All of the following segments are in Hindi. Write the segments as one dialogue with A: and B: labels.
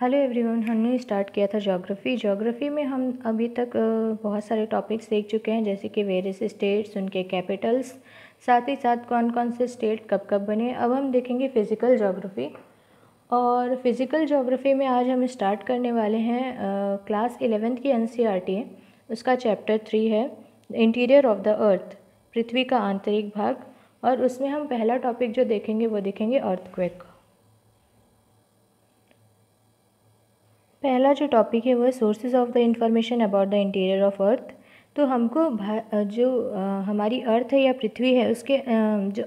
A: हेलो एवरीवन हमने स्टार्ट किया था जोग्राफ़ी जोग्राफ़ी में हम अभी तक बहुत सारे टॉपिक्स देख चुके हैं जैसे कि वेरियस स्टेट्स उनके कैपिटल्स साथ ही साथ कौन कौन से स्टेट कब कब बने अब हम देखेंगे फ़िज़िकल जोग्राफ़ी और फ़िज़िकल जोग्राफ़ी में आज हम स्टार्ट करने वाले हैं क्लास इलेवेंथ की एन e उसका चैप्टर थ्री है इंटीरियर ऑफ द अर्थ पृथ्वी का आंतरिक भाग और उसमें हम पहला टॉपिक जो देखेंगे वो देखेंगे अर्थक्वेक पहला जो टॉपिक है वो है sources of the information about the interior of earth तो हमको जो हमारी अर्थ है या पृथ्वी है उसके जो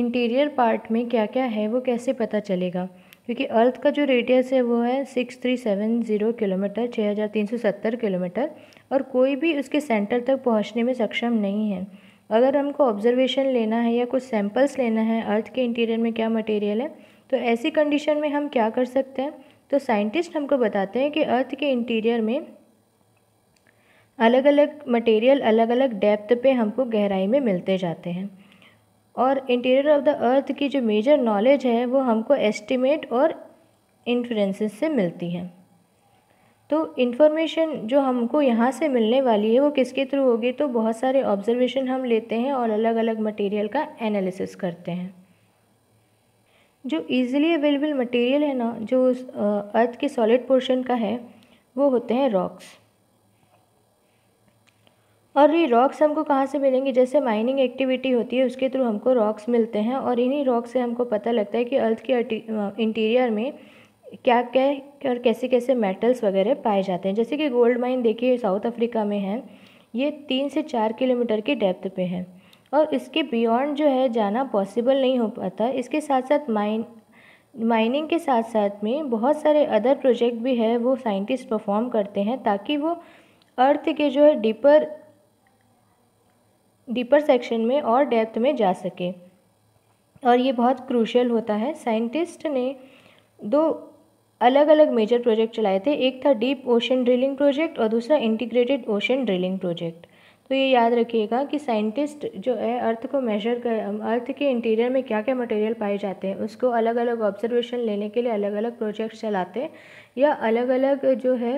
A: इंटीरियर पार्ट में क्या क्या है वो कैसे पता चलेगा क्योंकि अर्थ का जो रेडियस है वो है six three seven zero kilometre छः हज़ार तीन सौ सत्तर किलोमीटर और कोई भी उसके सेंटर तक पहुंचने में सक्षम नहीं है अगर हमको ऑब्जर्वेशन लेना है या कुछ सैंपल्स लेना है अर्थ के इंटीरियर में क्या मटेरियल है तो ऐसी कंडीशन में हम क्या कर सकते हैं तो साइंटिस्ट हमको बताते हैं कि अर्थ के इंटीरियर में अलग अलग मटेरियल अलग अलग डेप्थ पे हमको गहराई में मिलते जाते हैं और इंटीरियर ऑफ द अर्थ की जो मेजर नॉलेज है वो हमको एस्टिमेट और इन्फ्रेंसेस से मिलती है तो इन्फॉर्मेशन जो हमको यहाँ से मिलने वाली है वो किसके थ्रू होगी तो बहुत सारे ऑब्जर्वेशन हम लेते हैं और अलग अलग मटेरियल का एनालिसिस करते हैं जो इजीली अवेलेबल मटेरियल है ना जो अर्थ के सॉलिड पोर्शन का है वो होते हैं रॉक्स और ये रॉक्स हमको कहाँ से मिलेंगे जैसे माइनिंग एक्टिविटी होती है उसके थ्रू हमको रॉक्स मिलते हैं और इन्हीं रॉक्स से हमको पता लगता है कि अर्थ के इंटीरियर में क्या क्या और कैसे कैसे मेटल्स वगैरह पाए जाते हैं जैसे कि गोल्ड माइन देखिए साउथ अफ्रीका में है ये तीन से चार किलोमीटर की डेप्थ पे है और इसके बियॉन्ड जो है जाना पॉसिबल नहीं हो पाता इसके साथ साथ माइन माइनिंग के साथ साथ में बहुत सारे अदर प्रोजेक्ट भी है वो साइंटिस्ट परफॉर्म करते हैं ताकि वो अर्थ के जो है डीपर डीपर सेक्शन में और डेप्थ में जा सके और ये बहुत क्रूशल होता है साइंटिस्ट ने दो अलग अलग मेजर प्रोजेक्ट चलाए थे एक था डीप ओशन ड्रिलिंग प्रोजेक्ट और दूसरा इंटीग्रेटेड ओशन ड्रिलिंग प्रोजेक्ट तो ये याद रखिएगा कि साइंटिस्ट जो है अर्थ को मेजर कर अर्थ के इंटीरियर में क्या क्या मटेरियल पाए जाते हैं उसको अलग अलग ऑब्जर्वेशन लेने के लिए अलग अलग प्रोजेक्ट्स चलाते हैं या अलग अलग जो है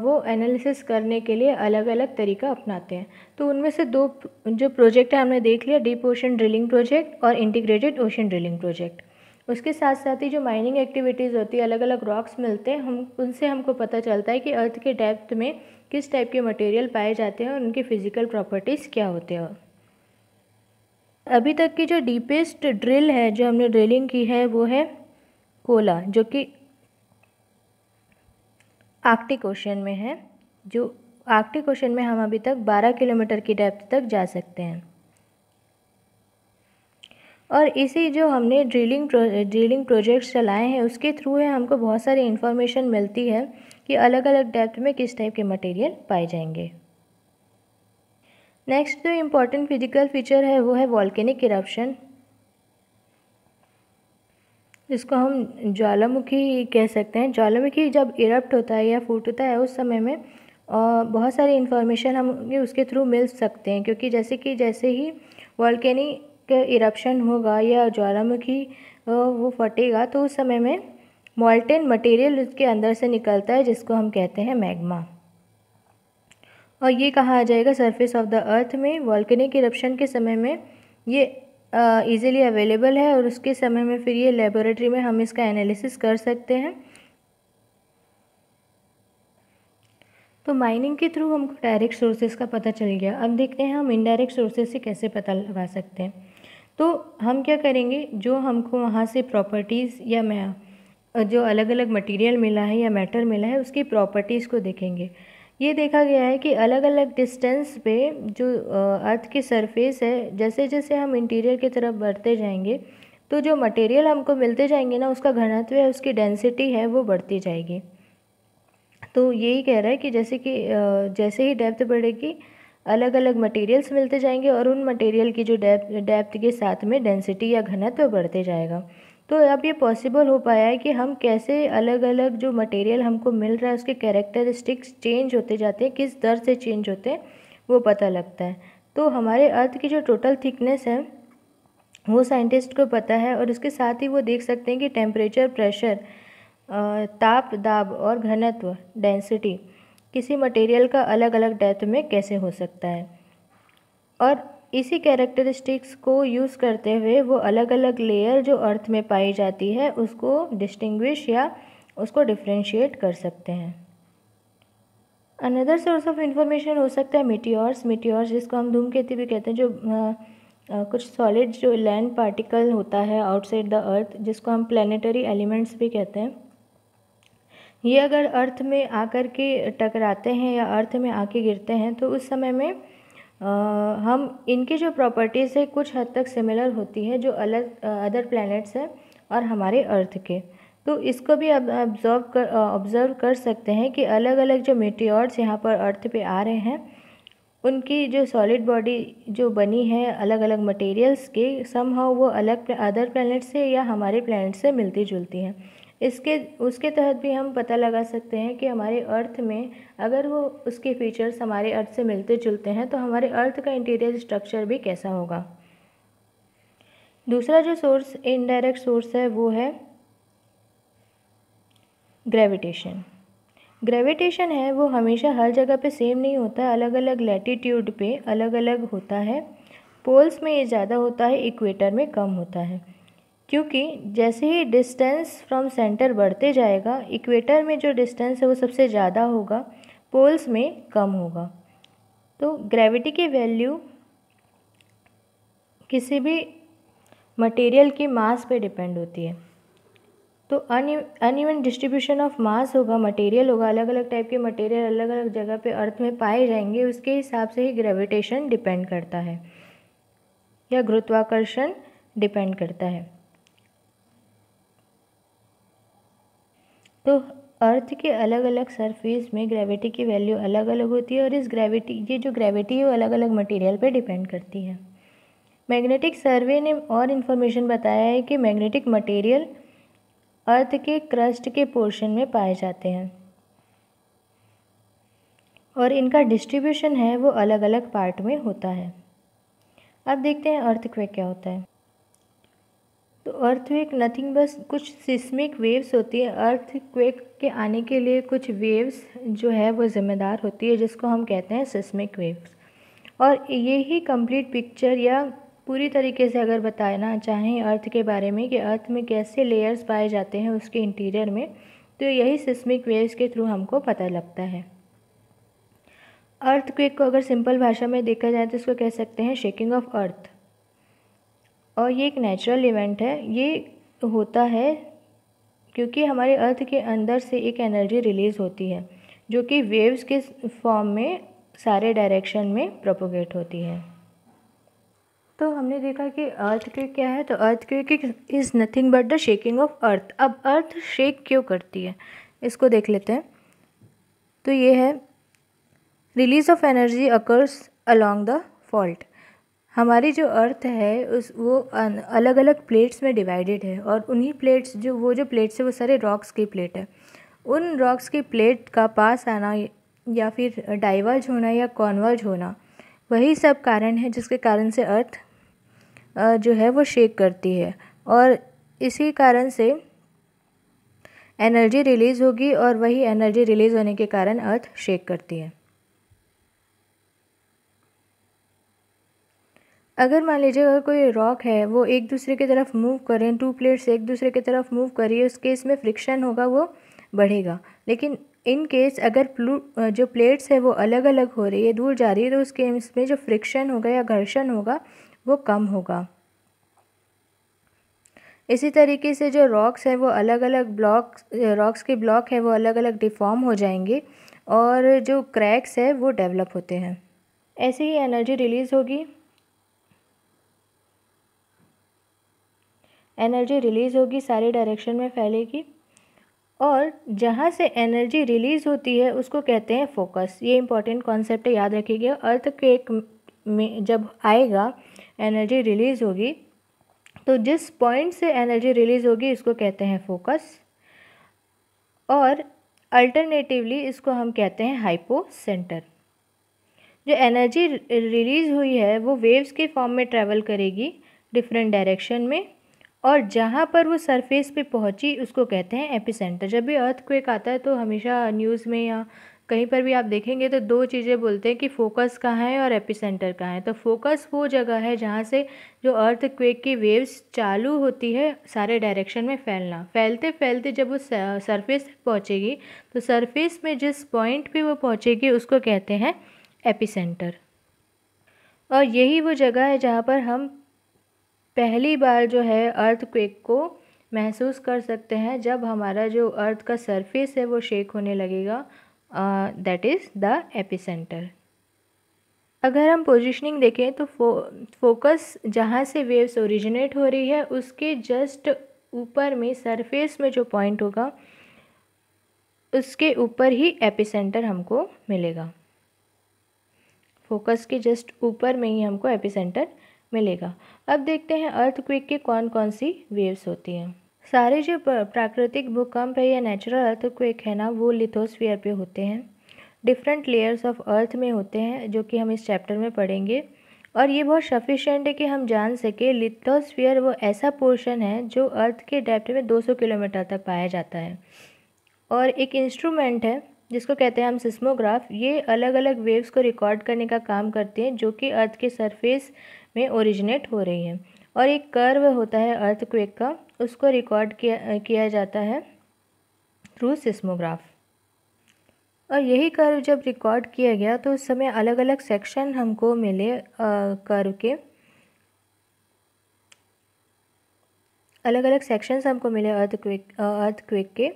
A: वो एनालिसिस करने के लिए अलग अलग तरीका अपनाते हैं तो उनमें से दो जो प्रोजेक्ट है हमने देख लिया डीप ओशन ड्रिलिंग प्रोजेक्ट और इंटीग्रेटेड ओशन ड्रिलिंग प्रोजेक्ट उसके साथ साथ ही जो माइनिंग एक्टिविटीज़ होती है अलग अलग रॉक्स मिलते हैं हम उनसे हमको पता चलता है कि अर्थ के डेप्थ में किस टाइप के मटेरियल पाए जाते हैं और उनकी फ़िज़िकल प्रॉपर्टीज़ क्या होते हैं अभी तक की जो डीपेस्ट ड्रिल है जो हमने ड्रिलिंग की है वो है कोला जो कि आर्कटिक ओशन में है जो आर्कटिक ओशन में हम अभी तक 12 किलोमीटर की डेप्थ तक जा सकते हैं और इसी जो हमने ड्रिलिंग प्रो, ड्रिलिंग प्रोजेक्ट्स चलाए हैं उसके थ्रू है हमको बहुत सारी इन्फॉर्मेशन मिलती है कि अलग अलग डेप्थ में किस टाइप के मटेरियल पाए जाएंगे नेक्स्ट जो इम्पॉर्टेंट फिजिकल फीचर है वो है वॉल्केनिक इरप्शन जिसको हम ज्वालामुखी कह सकते हैं ज्वालामुखी जब इरप्ट होता है या फूटता है उस समय में और बहुत सारी इन्फॉर्मेशन हम उसके थ्रू मिल सकते हैं क्योंकि जैसे कि जैसे ही वॉल्केनिक इरप्शन होगा या ज्वालामुखी वो फटेगा तो उस समय में मॉल्टेन मटेरियल उसके अंदर से निकलता है जिसको हम कहते हैं मैग्मा और ये कहा जाएगा सरफेस ऑफ द अर्थ में वॉल्केनिक इरप्शन के समय में ये ईज़िली अवेलेबल है और उसके समय में फिर ये लेबोरेटरी में हम इसका एनालिसिस कर सकते हैं तो माइनिंग के थ्रू हमको डायरेक्ट सोर्सेज का पता चल गया अब देखते हैं हम इनडायरेक्ट सोर्सेज से कैसे पता लगा सकते हैं तो हम क्या करेंगे जो हमको वहाँ से प्रॉपर्टीज़ या मैं जो अलग अलग मटेरियल मिला है या मेटर मिला है उसकी प्रॉपर्टीज़ को देखेंगे ये देखा गया है कि अलग अलग डिस्टेंस पे जो अर्थ की सरफेस है जैसे जैसे हम इंटीरियर की तरफ बढ़ते जाएंगे तो जो मटेरियल हमको मिलते जाएंगे ना उसका घनत्व है उसकी डेंसिटी है वो बढ़ती जाएगी तो यही कह रहा है कि जैसे कि जैसे ही डेप्थ बढ़ेगी अलग अलग मटेरियल्स मिलते जाएंगे और उन मटेरियल की जो डेप्थ डेप्थ के साथ में डेंसिटी या घनत्व बढ़ते जाएगा तो अब ये पॉसिबल हो पाया है कि हम कैसे अलग अलग जो मटेरियल हमको मिल रहा है उसके कैरेक्टरिस्टिक्स चेंज होते जाते हैं किस दर से चेंज होते हैं वो पता लगता है तो हमारे अर्थ की जो टोटल थिकनेस है वो साइंटिस्ट को पता है और इसके साथ ही वो देख सकते हैं कि टेम्परेचर प्रेशर ताप दाब और घनत्व डेंसिटी किसी मटेरियल का अलग अलग डेप्थ में कैसे हो सकता है और इसी कैरेक्टरिस्टिक्स को यूज़ करते हुए वो अलग अलग लेयर जो अर्थ में पाई जाती है उसको डिस्टिंग्विश या उसको डिफ्रेंशिएट कर सकते हैं अनदर सोर्स ऑफ इन्फॉर्मेशन हो सकता है मिटियोर्स मिटियोर्स जिसको हम धूमकेती भी कहते हैं जो आ, आ, कुछ सॉलिड जो लैंड पार्टिकल होता है आउटसाइड द अर्थ जिसको हम प्लानिटरी एलिमेंट्स भी कहते हैं ये अगर अर्थ में आकर के टकराते हैं या अर्थ में आके गिरते हैं तो उस समय में हम इनकी जो प्रॉपर्टीज़ है कुछ हद तक सिमिलर होती है जो अलग अदर प्लैनेट्स हैं और हमारे अर्थ के तो इसको भी अब ऑब्जर्व कर ऑब्ज़र्व कर सकते हैं कि अलग अलग जो मेटीओर्स यहाँ पर अर्थ पे आ रहे हैं उनकी जो सॉलिड बॉडी जो बनी है अलग अलग मटेरियल्स के सम वो अलग अदर प्लैनेट से या हमारे प्लैनेट से मिलती जुलती हैं इसके उसके तहत भी हम पता लगा सकते हैं कि हमारे अर्थ में अगर वो उसके फीचर्स हमारे अर्थ से मिलते जुलते हैं तो हमारे अर्थ का इंटीरियर स्ट्रक्चर भी कैसा होगा दूसरा जो सोर्स इनडायरेक्ट सोर्स है वो है ग्रेविटेशन ग्रेविटेशन है वो हमेशा हर जगह पे सेम नहीं होता अलग अलग लैटीट्यूड पे अलग अलग होता है पोल्स में ये ज़्यादा होता है इक्वेटर में कम होता है क्योंकि जैसे ही डिस्टेंस फ्रॉम सेंटर बढ़ते जाएगा इक्वेटर में जो डिस्टेंस है वो सबसे ज़्यादा होगा पोल्स में कम होगा तो ग्रेविटी की वैल्यू किसी भी मटेरियल की मास पे डिपेंड होती है तो अनइवन डिस्ट्रीब्यूशन ऑफ मास होगा मटेरियल होगा अलग अलग टाइप के मटेरियल अलग अलग जगह पे अर्थ में पाए जाएंगे उसके हिसाब से ही ग्रेविटेशन डिपेंड करता है या गुरुत्वाकर्षण डिपेंड करता है तो अर्थ के अलग अलग सरफेस में ग्रेविटी की वैल्यू अलग अलग होती है और इस ग्रेविटी ये जो ग्रेविटी है वो अलग अलग मटेरियल पे डिपेंड करती है मैग्नेटिक सर्वे ने और इन्फॉर्मेशन बताया है कि मैग्नेटिक मटेरियल अर्थ के क्रस्ट के पोर्शन में पाए जाते हैं और इनका डिस्ट्रीब्यूशन है वो अलग अलग पार्ट में होता है अब देखते हैं अर्थ क्वेक क्या होता है तो अर्थवेक नथिंग बस कुछ सिस्मिक वेव्स होती है अर्थक्वेक के आने के लिए कुछ वेव्स जो है वो ज़िम्मेदार होती है जिसको हम कहते हैं सिस्मिक वेव्स और ये ही कंप्लीट पिक्चर या पूरी तरीके से अगर बताना चाहें अर्थ के बारे में कि अर्थ में कैसे लेयर्स पाए जाते हैं उसके इंटीरियर में तो यही सिस्मिक वेव्स के थ्रू हमको पता लगता है अर्थक्वेक को अगर सिंपल भाषा में देखा जाए तो इसको कह सकते हैं शेकिंग ऑफ अर्थ और ये एक नेचुरल इवेंट है ये होता है क्योंकि हमारे अर्थ के अंदर से एक एनर्जी रिलीज़ होती है जो कि वेव्स के फॉर्म में सारे डायरेक्शन में प्रोपोगेट होती है तो हमने देखा कि अर्थ क्विक क्या है तो earthquake is nothing but the shaking of earth अब अर्थ शेक क्यों करती है इसको देख लेते हैं तो ये है release of energy occurs along the fault हमारी जो अर्थ है उस वो अलग अलग प्लेट्स में डिवाइडेड है और उन्हीं प्लेट्स जो वो जो प्लेट्स है वो सारे रॉक्स की प्लेट है उन रॉक्स की प्लेट का पास आना या फिर डाइवर्ज होना या कॉन्वर्ज होना वही सब कारण है जिसके कारण से अर्थ जो है वो शेक करती है और इसी कारण से एनर्जी रिलीज़ होगी और वही एनर्जी रिलीज़ होने के कारण अर्थ शेक करती है अगर मान लीजिए अगर कोई रॉक है वो एक दूसरे की तरफ मूव करें टू प्लेट्स एक दूसरे की तरफ मूव करिए उस केस में फ्रिक्शन होगा वो बढ़ेगा लेकिन इन केस अगर प्लू जो प्लेट्स है वो अलग अलग हो रही है दूर जा रही है तो उस केस में जो फ्रिक्शन होगा या घर्षण होगा वो कम होगा इसी तरीके से जो रॉक्स हैं वो अलग अलग ब्लॉक रॉक्स के ब्लॉक हैं वो अलग अलग डिफॉर्म हो जाएंगे और जो क्रैक्स है वो डेवलप होते हैं ऐसे ही एनर्जी रिलीज़ होगी एनर्जी रिलीज़ होगी सारे डायरेक्शन में फैलेगी और जहाँ से एनर्जी रिलीज़ होती है उसको कहते हैं फोकस ये इंपॉर्टेंट कॉन्सेप्ट याद रखिएगा अर्थ के एक में जब आएगा एनर्जी रिलीज़ होगी तो जिस पॉइंट से एनर्जी रिलीज़ होगी इसको कहते हैं फोकस और अल्टरनेटिवली इसको हम कहते हैं हाइपो सेंटर जो एनर्जी रिलीज़ हुई है वो वेव्स के फॉर्म में ट्रेवल करेगी डिफरेंट डायरेक्शन में और जहाँ पर वो सरफेस पे पहुँची उसको कहते हैं एपिसेंटर जब भी अर्थक्वेक आता है तो हमेशा न्यूज़ में या कहीं पर भी आप देखेंगे तो दो चीज़ें बोलते हैं कि फोकस कहाँ है और एपिसेंटर कहाँ है तो फोकस वो जगह है जहाँ से जो अर्थ क्वेक की वेव्स चालू होती है सारे डायरेक्शन में फैलना फैलते फैलते जब वो सरफेस तक पहुँचेगी तो सरफेस में जिस पॉइंट पर वो पहुँचेगी उसको कहते हैं एपिसेंटर और यही वो जगह है जहाँ पर हम पहली बार जो है अर्थक्वेक को महसूस कर सकते हैं जब हमारा जो अर्थ का सरफेस है वो शेक होने लगेगा दैट इज़ द एपिसेंटर अगर हम पोजिशनिंग देखें तो फो फोकस जहाँ से वेव्स ओरिजिनेट हो रही है उसके जस्ट ऊपर में सरफेस में जो पॉइंट होगा उसके ऊपर ही एपिसेंटर हमको मिलेगा फोकस के जस्ट ऊपर में ही हमको एपिसेंटर मिलेगा अब देखते हैं अर्थक्वेक के कौन कौन सी वेव्स होती हैं सारे जो प्राकृतिक भूकंप है या नेचुरल अर्थक्वेक है ना वो लिथोस्फीयर पे होते हैं डिफरेंट लेयर्स ऑफ अर्थ में होते हैं जो कि हम इस चैप्टर में पढ़ेंगे और ये बहुत सफिशेंट है कि हम जान सके लिथोस्फीयर वो ऐसा पोर्शन है जो अर्थ के डेप्थ में 200 किलोमीटर तक पाया जाता है और एक इंस्ट्रूमेंट है जिसको कहते हैं हम सिस्मोग्राफ ये अलग अलग वेव्स को रिकॉर्ड करने का काम करते हैं जो कि अर्थ के सरफेस में ओरिजिनेट हो रही है और एक कर्व होता है अर्थक्वेक का उसको रिकॉर्ड किया किया जाता है थ्रू सिस्मोग्राफ और यही कर्व जब रिकॉर्ड किया गया तो उस समय अलग अलग सेक्शन हमको मिले कर्व के अलग अलग सेक्शंस हमको मिले अर्थक्वेक अर्थक्वेक के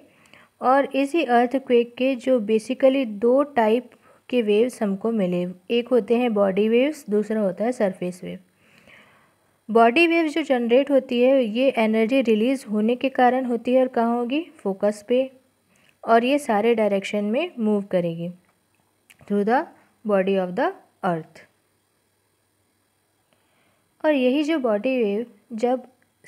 A: और इसी अर्थक्वेक के जो बेसिकली दो टाइप के वेव्स हमको मिले एक होते हैं बॉडी वेव्स दूसरा होता है सरफेस वेव बॉडी वेव्स जो जनरेट होती है ये एनर्जी रिलीज़ होने के कारण होती है और कहाँ होगी फोकस पे और ये सारे डायरेक्शन में मूव करेगी through the body of the earth और यही जो बॉडी वेव जब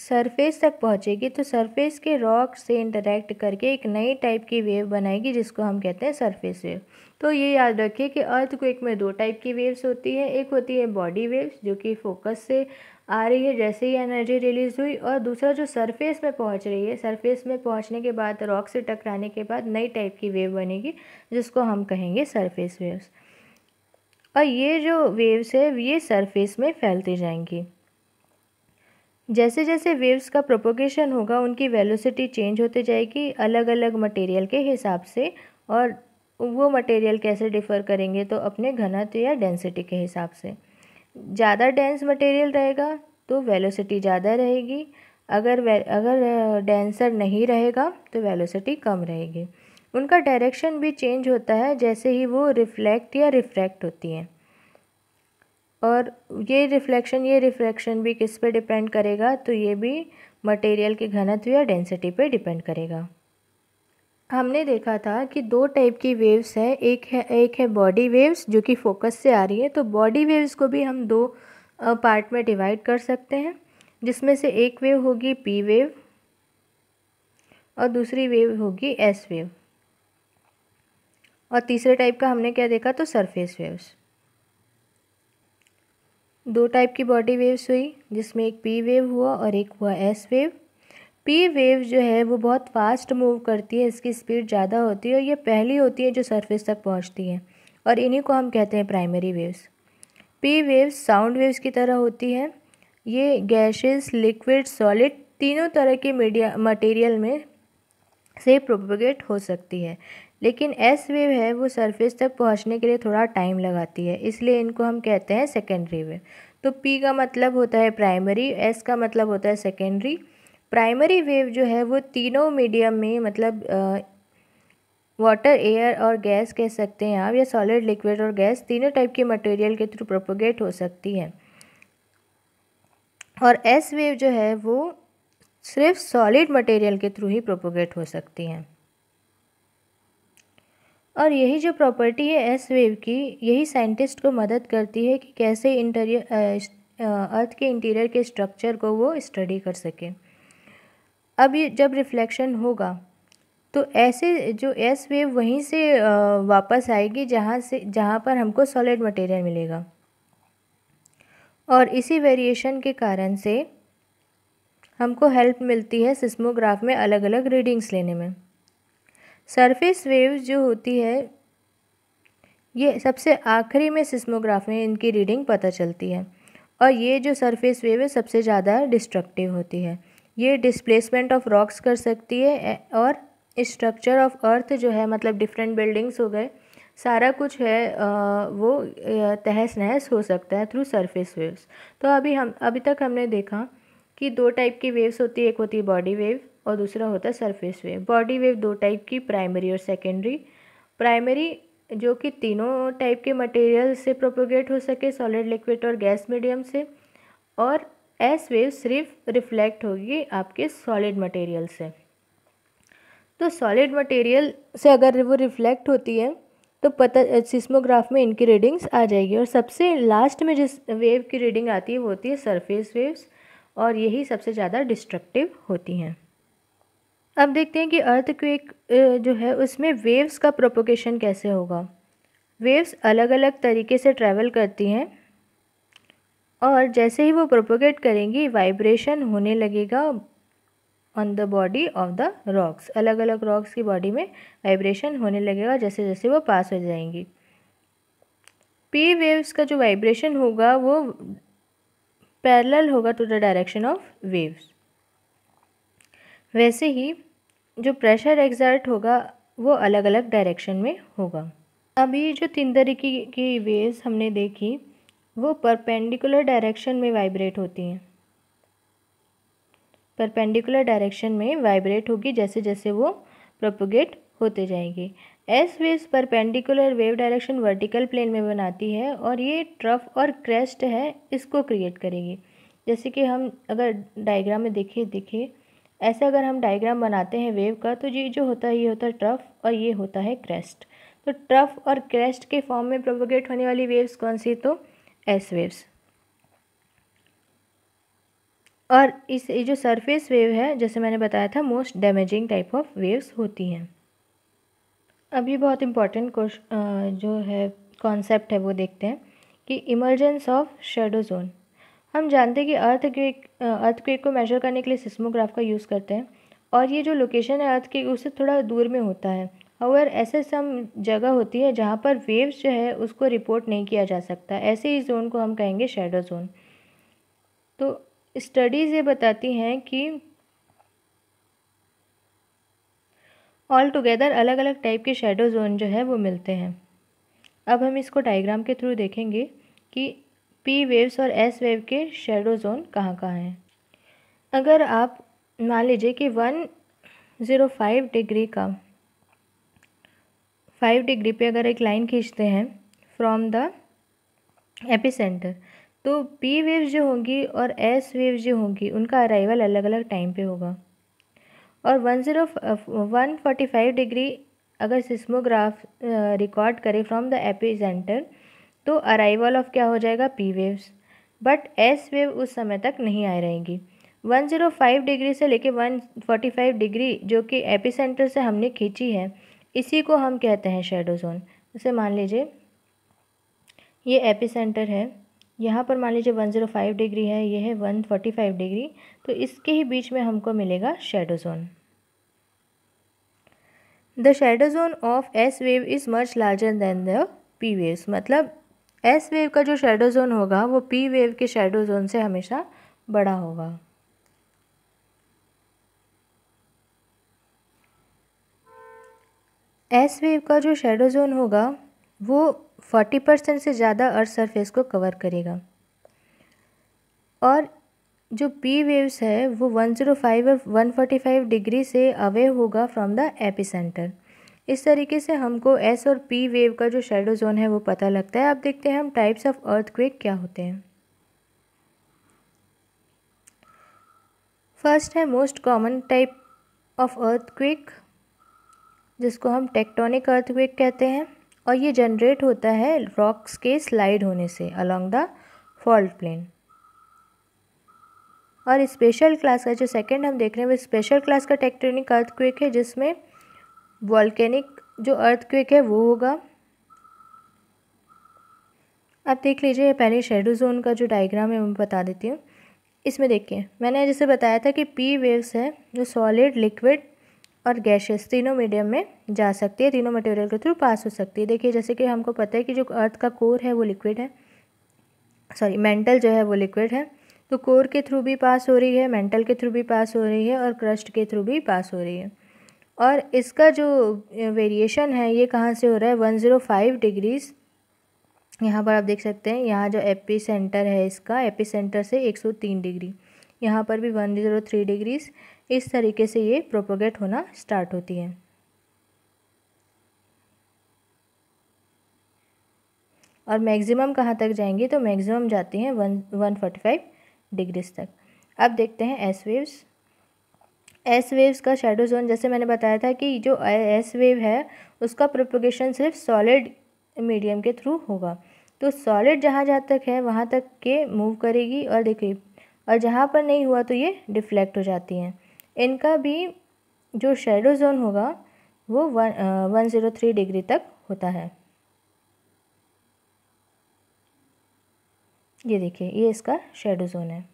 A: सरफेस तक पहुँचेगी तो सरफेस के रॉक से इंटरेक्ट करके एक नई टाइप की वेव बनाएगी जिसको हम कहते हैं सरफेस वेव तो ये याद रखिए कि अर्थक्वेक में दो टाइप की वेव्स होती हैं एक होती है बॉडी वेव्स जो कि फोकस से आ रही है जैसे ही एनर्जी रिलीज़ हुई और दूसरा जो सरफेस में पहुंच रही है सरफेस में पहुंचने के बाद रॉक से टकराने के बाद नई टाइप की वेव बनेगी जिसको हम कहेंगे सरफेस वेव्स और ये जो वेव्स है ये सरफेस में फैलती जाएंगी जैसे जैसे वेव्स का प्रोपोगेशन होगा उनकी वेलोसिटी चेंज होती जाएगी अलग अलग मटेरियल के हिसाब से और वो मटेरियल कैसे डिफ़र करेंगे तो अपने घनत्व या डेंसिटी के हिसाब से ज़्यादा डेंस मटेरियल रहेगा तो वेलोसिटी ज़्यादा रहेगी अगर वे अगर डेंसर नहीं रहेगा तो वेलोसिटी कम रहेगी उनका डायरेक्शन भी चेंज होता है जैसे ही वो रिफ्लेक्ट या रिफ्रैक्ट होती हैं और ये रिफ्लेक्शन ये रिफ्रैक्शन भी किस पे डिपेंड करेगा तो ये भी मटेरियल के घनत्व या डेंसिटी पे डिपेंड करेगा हमने देखा था कि दो टाइप की वेव्स है एक है एक है बॉडी वेव्स जो कि फोकस से आ रही है तो बॉडी वेव्स को भी हम दो पार्ट में डिवाइड कर सकते हैं जिसमें से एक वेव होगी पी वेव और दूसरी वेव होगी एस वेव और तीसरे टाइप का हमने क्या देखा तो सरफेस वेव्स दो टाइप की बॉडी वेव्स हुई जिसमें एक पी वेव हुआ और एक हुआ एस वेव पी वेव जो है वो बहुत फास्ट मूव करती है इसकी स्पीड ज़्यादा होती है और ये पहली होती है जो सरफेस तक पहुँचती है और इन्हीं को हम कहते हैं primary waves P waves sound waves की तरह होती है ये गैसेस लिक्विड सॉलिड तीनों तरह के मीडिया मटेरियल में से प्रोपोगेट हो सकती है लेकिन एस वेव है वो सरफेस तक पहुंचने के लिए थोड़ा टाइम लगाती है इसलिए इनको हम कहते हैं सेकेंडरी वेव तो पी का मतलब होता है प्राइमरी एस का मतलब होता है सेकेंडरी प्राइमरी वेव जो है वो तीनों मीडियम में मतलब वाटर एयर और गैस कह सकते हैं आप या सॉलिड लिक्विड और गैस तीनों टाइप के मटेरियल के थ्रू प्रोपोगेट हो सकती है और एस वेव जो है वो सिर्फ सॉलिड मटेरियल के थ्रू ही प्रोपोगेट हो सकती हैं और यही जो प्रॉपर्टी है एस वेव की यही साइंटिस्ट को मदद करती है कि कैसे इंटीरियर अर्थ के इंटीरियर के स्ट्रक्चर को वो स्टडी कर सकें अब ये जब रिफ्लेक्शन होगा तो ऐसे जो एस वेव वहीं से वापस आएगी जहाँ से जहाँ पर हमको सॉलिड मटेरियल मिलेगा और इसी वेरिएशन के कारण से हमको हेल्प मिलती है सिस्मोग्राफ में अलग अलग रीडिंग्स लेने में सरफेस वेव्स जो होती है ये सबसे आखिरी में सिस्मोग्राफ में इनकी रीडिंग पता चलती है और ये जो सरफेस वेव है सबसे ज़्यादा डिस्ट्रक्टिव होती है ये डिस्प्लेसमेंट ऑफ रॉक्स कर सकती है और स्ट्रक्चर ऑफ अर्थ जो है मतलब डिफरेंट बिल्डिंग्स हो गए सारा कुछ है वो तहस नहस हो सकता है थ्रू सरफेस वेव्स तो अभी हम अभी तक हमने देखा कि दो टाइप की वेव्स होती है एक होती है बॉडी वेव और दूसरा होता है सरफेस वेव बॉडी वेव दो टाइप की प्राइमरी और सेकेंडरी प्राइमरी जो कि तीनों टाइप के मटेरियल से प्रोपोगेट हो सके सॉलिड लिक्विड और गैस मीडियम से और एस वेव सिर्फ रिफ्लेक्ट होगी आपके सॉलिड मटेरियल से तो सॉलिड मटेरियल से अगर वो रिफ्लेक्ट होती है तो पता सिस्मोग्राफ में इनकी रीडिंग्स आ जाएगी और सबसे लास्ट में जिस वेव की रीडिंग आती है वो होती है सरफेस वेव्स और यही सबसे ज़्यादा डिस्ट्रक्टिव होती हैं अब देखते हैं कि अर्थ क्वेक जो है उसमें वेव्स का प्रोपोगेशन कैसे होगा वेव्स अलग अलग तरीके से ट्रैवल करती हैं और जैसे ही वो प्रोपोगेट करेंगी वाइब्रेशन होने लगेगा on the body of the rocks अलग अलग रॉक्स की बॉडी में वाइब्रेशन होने लगेगा जैसे जैसे वो पास हो जाएंगी पी वेव्स का जो वाइब्रेशन होगा वो पैरेलल होगा to the direction of waves वैसे ही जो प्रेशर एग्जर्ट होगा वो अलग अलग डायरेक्शन में होगा अभी जो तीन तरीके की वेव्स हमने देखी वो परपेंडिकुलर डायरेक्शन में वाइब्रेट होती हैं परपेंडिकुलर डायरेक्शन में वाइब्रेट होगी जैसे जैसे वो प्रोपोगेट होते जाएंगे S waves perpendicular wave direction vertical plane में बनाती है और ये ट्रफ और क्रेस्ट है इसको क्रिएट करेगी जैसे कि हम अगर डायग्राम में देखें देखिए ऐसा अगर हम डायग्राम बनाते हैं वेव का तो ये जो होता है ये होता है ट्रफ और ये होता है क्रेस्ट तो ट्रफ और क्रेस्ट के फॉर्म में प्रोपोगेट होने वाली वेव्स कौन सी तो एस वेव्स और इस ये जो सरफेस वेव है जैसे मैंने बताया था most damaging type of waves होती हैं अब ये बहुत इम्पॉर्टेंट जो है कॉन्सेप्ट है वो देखते हैं कि इमरजेंस ऑफ शेडो जोन हम जानते हैं कि अर्थ क्वेक अर्थ क्वेक को मेजर करने के लिए सिस्मोग्राफ का यूज़ करते हैं और ये जो लोकेशन है अर्थ के उससे थोड़ा दूर में होता है और ऐसे सम जगह होती है जहाँ पर वेव्स जो है उसको रिपोर्ट नहीं किया जा सकता ऐसे ही जोन को हम कहेंगे शेडो जोन तो स्टडीज़ ये बताती हैं कि ऑल टुगेदर अलग अलग टाइप के शेडो जोन जो है वो मिलते हैं अब हम इसको डायग्राम के थ्रू देखेंगे कि पी वेव्स और एस वेव के शेडो जोन कहाँ कहाँ हैं अगर आप मान लीजिए कि वन ज़ीरो फाइव डिग्री का फाइव डिग्री पे अगर एक लाइन खींचते हैं फ्रॉम द एपी सेंटर तो पी वेव जो होंगी और एस वेव जो होंगी उनका अराइवल अलग अलग टाइम पे होगा और one zero one forty five degree अगर सिस्मोग्राफ रिकॉर्ड करे फ्रॉम द एपी सेंटर तो अराइवल ऑफ क्या हो जाएगा P waves but S wave उस समय तक नहीं आ रहेंगी वन ज़ीरो फ़ाइव डिग्री से लेके फाइव डिग्री जो कि एपिसेंटर से हमने खींची है इसी को हम कहते हैं शेडो जोन उसे मान लीजिए ये एपी सेंटर है यहाँ पर मान लीजिए वन ज़ीरो फाइव डिग्री है ये है वन फोर्टी फाइव डिग्री तो इसके ही बीच में हमको मिलेगा shadow zone the shadow zone of S wave is much larger than the P waves मतलब एस वेव का जो शेडो जोन होगा वो पी वेव के शेडो जोन से हमेशा बड़ा होगा एस वेव का जो शेडो जोन होगा वो फोर्टी परसेंट से ज़्यादा अर्थ सरफेस को कवर करेगा और जो पी वेव्स है वो वन जीरो फाइव और वन फोर्टी फाइव डिग्री से अवे होगा फ्रॉम द एपी सेंटर इस तरीके से हमको एस और पी वेव का जो शेडो जोन है वो पता लगता है अब देखते हैं हम टाइप्स ऑफ अर्थक्वेक क्या होते हैं फर्स्ट है most common type of quake जिसको हम टेक्टोनिक अर्थवेक कहते हैं और ये जनरेट होता है रॉक्स के स्लाइड होने से अलोंग द फॉल्ट प्लेन और स्पेशल क्लास का जो सेकंड हम देख रहे हैं वो स्पेशल क्लास का टेक्टोनिक अर्थक्वेक है जिसमें वॉल्केनिक जो अर्थक्वेक है वो होगा अब देख लीजिए पहले शेडो जोन का जो डायग्राम है मैं बता देती हूँ इसमें देखिए मैंने जैसे बताया था कि पी वेव्स है जो सॉलिड लिक्विड और गैसेस तीनों मीडियम में जा सकती है तीनों मटेरियल के थ्रू पास हो सकती है देखिए जैसे कि हमको पता है कि जो अर्थ का कोर है वो लिक्विड है सॉरी मेंटल जो है वो लिक्विड है तो कोर के थ्रू भी पास हो रही है मेंटल के थ्रू भी पास हो रही है और क्रस्ट के थ्रू भी पास हो रही है और इसका जो वेरिएशन है ये कहाँ से हो रहा है वन ज़ीरो फाइव डिग्रीज़ यहाँ पर आप देख सकते हैं यहाँ जो एपी सेंटर है इसका एपी सेंटर से एक सौ तीन डिग्री यहाँ पर भी वन ज़ीरो थ्री डिग्रीज़ इस तरीके से ये प्रोपोगेट होना स्टार्ट होती है और मैक्सिमम कहाँ तक जाएंगी तो मैक्सिमम जाती हैं one one forty five degrees तक अब देखते हैं एस वेव्स एस वेव्स का शेडो जोन जैसे मैंने बताया था कि जो एस वेव है उसका प्रोपोगेशन सिर्फ सॉलिड मीडियम के थ्रू होगा तो सॉलिड जहाँ जहाँ तक है वहाँ तक के मूव करेगी और देखिए और जहाँ पर नहीं हुआ तो ये डिफ्लेक्ट हो जाती हैं इनका भी जो शेडो जोन होगा वो one one zero three degree तक होता है ये देखिए ये इसका शेडो जोन है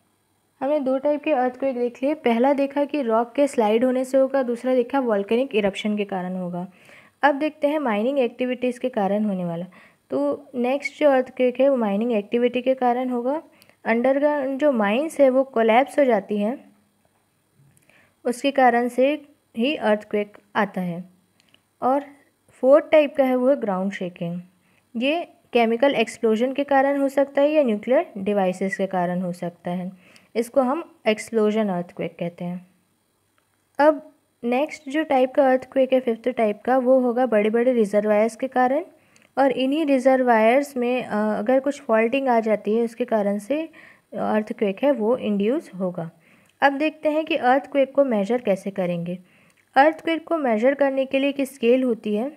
A: हमने दो टाइप के अर्थक्वेक देख लिए पहला देखा कि रॉक के स्लाइड होने से होगा दूसरा देखा वॉल्केनिक इरप्शन के कारण होगा अब देखते हैं माइनिंग एक्टिविटीज़ के कारण होने वाला तो नेक्स्ट जो अर्थक्वेक है वो माइनिंग एक्टिविटी के कारण होगा अंडरग्राउंड जो माइंस है वो कोलेप्स हो जाती हैं उसके कारण से ही अर्थक्वेक आता है और फोर्थ टाइप का है वो है ग्राउंड शेकिंग ये केमिकल एक्सप्लोजन के कारण हो सकता है या न्यूक्लियर डिवाइसेस के कारण हो सकता है इसको हम एक्सप्लोजन अर्थक्वेक कहते हैं अब नेक्स्ट जो टाइप का अर्थक्वेक है फिफ्थ टाइप का वो होगा बड़े बड़े रिजर्वायर्स के कारण और इन्हीं रिजर्वायर्स में अगर कुछ फॉल्टिंग आ जाती है उसके कारण से अर्थक्वेक है वो इंड्यूस होगा अब देखते हैं कि अर्थ क्वेक को मेजर कैसे करेंगे अर्थ क्वेक को मेजर करने के लिए एक स्केल होती है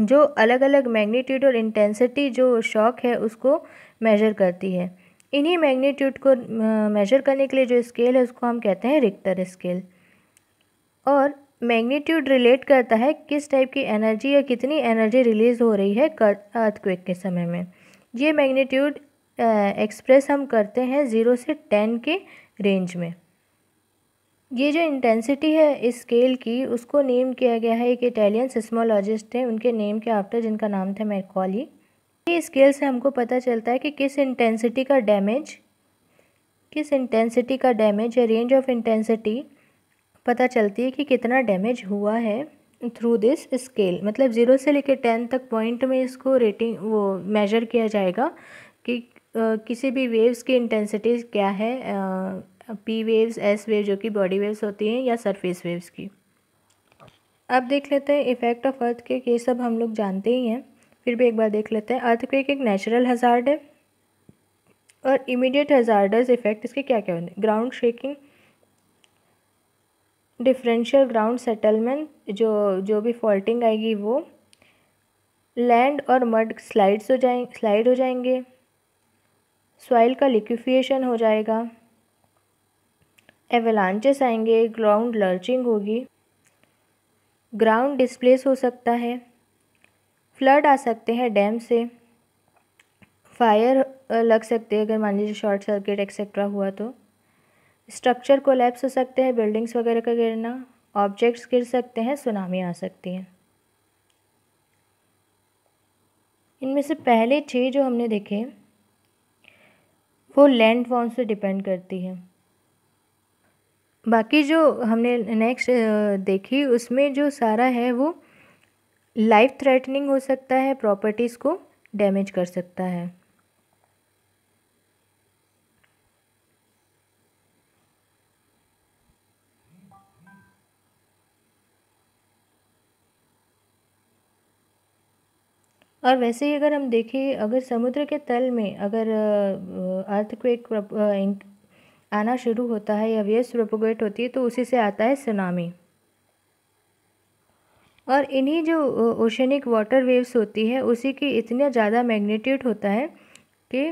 A: जो अलग अलग मैग्नीट्यूड और इंटेंसिटी जो शॉक है उसको मेजर करती है इन्हीं मैग्नीट्यूड को मेजर करने के लिए जो स्केल है उसको हम कहते हैं रिक्टर स्केल और मैग्नीट्यूड रिलेट करता है किस टाइप की एनर्जी या कितनी एनर्जी रिलीज़ हो रही है अर्थक्वेक के समय में ये मैग्नीट्यूड एक्सप्रेस हम करते हैं ज़ीरो से टेन के रेंज में ये जो इंटेंसिटी है इस स्केल की उसको नेम किया गया है एक इटालियन सिस्मोलॉजिस्ट थे उनके नेम के आफ्टर जिनका नाम था मैकॉली ये स्केल से हमको पता चलता है कि किस इंटेंसिटी का डैमेज किस इंटेंसिटी का डैमेज या रेंज ऑफ इंटेंसिटी पता चलती है कि कितना डैमेज हुआ है थ्रू दिस स्केल मतलब ज़ीरो से लेकर टेन तक पॉइंट में इसको रेटिंग वो मेजर किया जाएगा कि आ, किसी भी वेव्स की इंटेंसिटी क्या है आ, पी वेव्स एस वेव जो कि बॉडी वेव्स होती हैं या सरफेस वेव्स की अब देख लेते हैं इफ़ेक्ट ऑफ अर्थ के ये सब हम लोग जानते ही हैं फिर भी एक बार देख लेते हैं अर्थक्वेक एक नेचुरल हज़ार्ड है और इमीडिएट हज़ार्डस इफ़ेक्ट इसके क्या क्या होते हैं ground shaking differential ground settlement जो जो भी फॉल्टिंग आएगी वो लैंड और मड स्लाइड्स हो जाए स्लाइड हो जाएंगे सॉइल का लिक्विफिएशन हो जाएगा एवलांचेस आएंगे ग्राउंड लर्चिंग होगी ग्राउंड डिस्प्लेस हो सकता है फ्लड आ सकते हैं डैम से फायर लग सकते हैं अगर मान लीजिए शॉर्ट सर्किट एक्सेट्रा हुआ तो स्ट्रक्चर कोलैप्स हो सकते हैं बिल्डिंग्स वगैरह का गिरना ऑब्जेक्ट्स गिर सकते हैं सुनामी आ सकती है इनमें से पहले छः जो हमने देखे वो लैंड फॉर्म से डिपेंड करती है बाकी जो हमने नेक्स्ट देखी उसमें जो सारा है वो लाइफ थ्रेटनिंग हो सकता है प्रॉपर्टीज़ को डैमेज कर सकता है और वैसे ही अगर हम देखें अगर समुद्र के तल में अगर अर्थक्वेक आना शुरू होता है या वेव्स प्रोपोगेट होती है तो उसी से आता है सुनामी और इन्हीं जो ओशनिक वाटर वेव्स होती है उसी की इतने ज़्यादा मैग्नीट्यूड होता है कि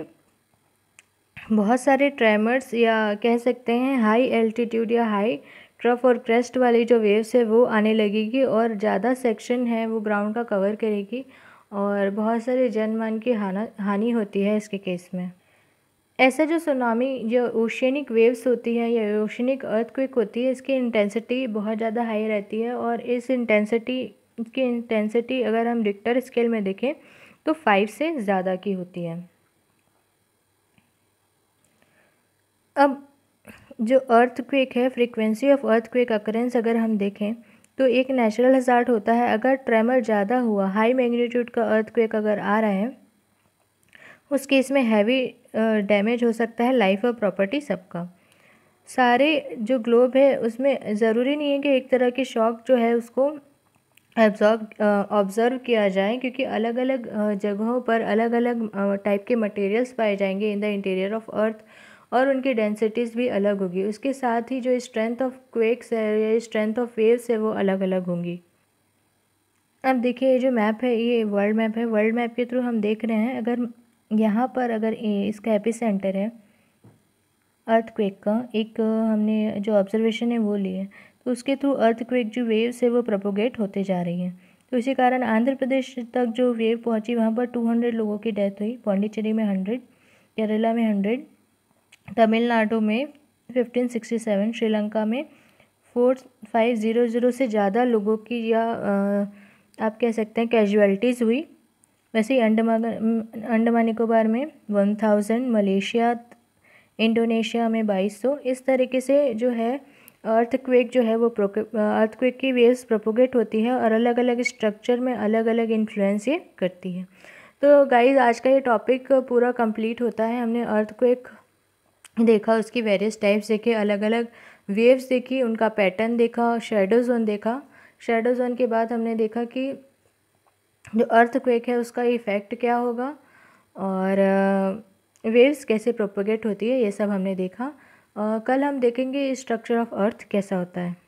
A: बहुत सारे ट्रैमर्स या कह सकते हैं हाई एल्टीट्यूड या हाई ट्रफ और क्रेस्ट वाली जो वेव्स है वो आने लगेगी और ज़्यादा सेक्शन है वो ग्राउंड का कवर करेगी और बहुत सारे जनमान की हानि होती है इसके केस में ऐसा जो सुनामी जो ओशनिक वेव्स होती हैं या ओशनिक अर्थक्विक होती है इसकी इंटेंसिटी बहुत ज़्यादा हाई रहती है और इस इंटेंसिटी की इंटेंसिटी अगर हम रिक्टर स्केल में देखें तो फाइव से ज़्यादा की होती है अब जो अर्थ क्वेक है frequency of earthquake occurrence अगर हम देखें तो एक नेचुरल हजार्ट होता है अगर ट्रेमर ज़्यादा हुआ हाई मैग्नीट्यूड का अर्थ क्वेक अगर आ रहा है उस केस में हैवी डैमेज हो सकता है लाइफ और प्रॉपर्टी सबका सारे जो ग्लोब है उसमें ज़रूरी नहीं है कि एक तरह के शॉक जो है उसको एब्जॉर्ब ऑब्ज़र्व किया जाए क्योंकि अलग अलग जगहों पर अलग अलग टाइप के मटेरियल्स पाए जाएंगे in the interior of earth और उनकी डेंसिटीज़ भी अलग होगी उसके साथ ही जो स्ट्रेंथ ऑफ क्वेक्स है या स्ट्रेंथ ऑफ वेव्स है वो अलग अलग होंगी अब देखिए ये जो मैप है ये वर्ल्ड मैप है वर्ल्ड मैप के थ्रू हम देख रहे हैं अगर यहाँ पर अगर इसका एपी सेंटर है अर्थक्वेक का एक हमने जो ऑब्जर्वेशन है वो लिए है तो उसके थ्रू अर्थक्वेक जो वेव्स है वो प्रोपोगेट होते जा रही है तो इसी कारण आंध्र प्रदेश तक जो वेव पहुंची वहाँ पर टू हंड्रेड लोगों की डेथ हुई पांडिचेरी में हंड्रेड केरला में हंड्रेड तमिलनाडु में फिफ्टीन सिक्सटी सेवन श्रीलंका में फोर फाइव ज़ीरो ज़ीरो से ज़्यादा लोगों की या आप कह सकते हैं कैजुअलिटीज़ हुई वैसे ही अंडमान अंडमान निकोबार में वन थाउजेंड मलेशिया इंडोनेशिया में बाईस सौ तो इस तरीके से जो है अर्थक्वेक जो है वो अर्थक्वेक की वेव्स प्रोपोगेट होती है और अलग अलग स्ट्रक्चर में अलग अलग इन्फ्लुएंस ये करती है तो गाइज आज का ये टॉपिक पूरा कंप्लीट होता है हमने अर्थक्वेक देखा उसकी वेरियस टाइप्स देखे अलग अलग वेव्स देखी उनका पैटर्न देखा शेडो जोन देखा शेडो जोन के बाद हमने देखा कि जो अर्थ क्वेक है उसका इफ़ेक्ट क्या होगा और वेव्स कैसे प्रोपोगेट होती है ये सब हमने देखा कल हम देखेंगे स्ट्रक्चर ऑफ अर्थ कैसा होता है